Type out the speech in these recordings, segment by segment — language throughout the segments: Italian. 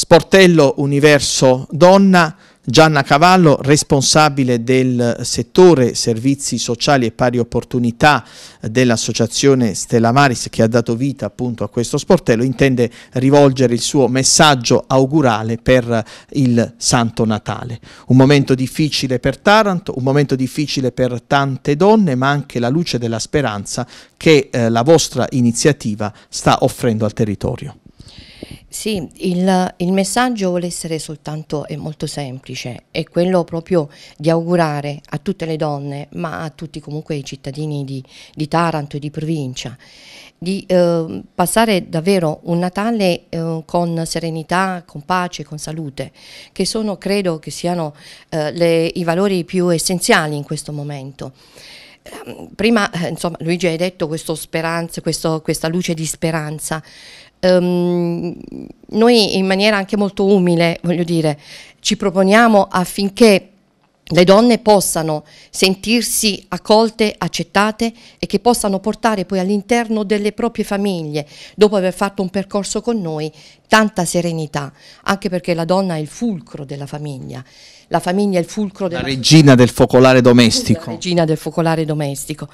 Sportello Universo Donna, Gianna Cavallo, responsabile del settore servizi sociali e pari opportunità eh, dell'associazione Stella Maris che ha dato vita appunto a questo sportello, intende rivolgere il suo messaggio augurale per eh, il Santo Natale. Un momento difficile per Taranto, un momento difficile per tante donne, ma anche la luce della speranza che eh, la vostra iniziativa sta offrendo al territorio. Sì, il, il, messaggio vuole essere soltanto e molto semplice, è quello proprio di augurare a tutte le donne, ma a tutti comunque i cittadini di, di Taranto e di provincia, di eh, passare davvero un Natale eh, con serenità, con pace, con salute, che sono, credo che siano eh, le, i valori più essenziali in questo momento. Ehm, prima eh, insomma, Luigi hai detto questo speranza, questo, questa luce di speranza. Um, noi in maniera anche molto umile, voglio dire, ci proponiamo affinché le donne possano sentirsi accolte, accettate e che possano portare poi all'interno delle proprie famiglie, dopo aver fatto un percorso con noi, tanta serenità, anche perché la donna è il fulcro della famiglia, la famiglia è il fulcro della... La regina del focolare domestico. La regina del focolare domestico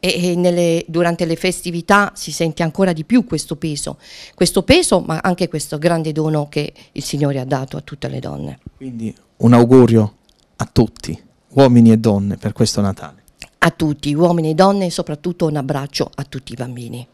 e, e nelle, durante le festività si sente ancora di più questo peso, questo peso ma anche questo grande dono che il Signore ha dato a tutte le donne. Quindi un augurio a tutti, uomini e donne, per questo Natale? A tutti, uomini e donne e soprattutto un abbraccio a tutti i bambini.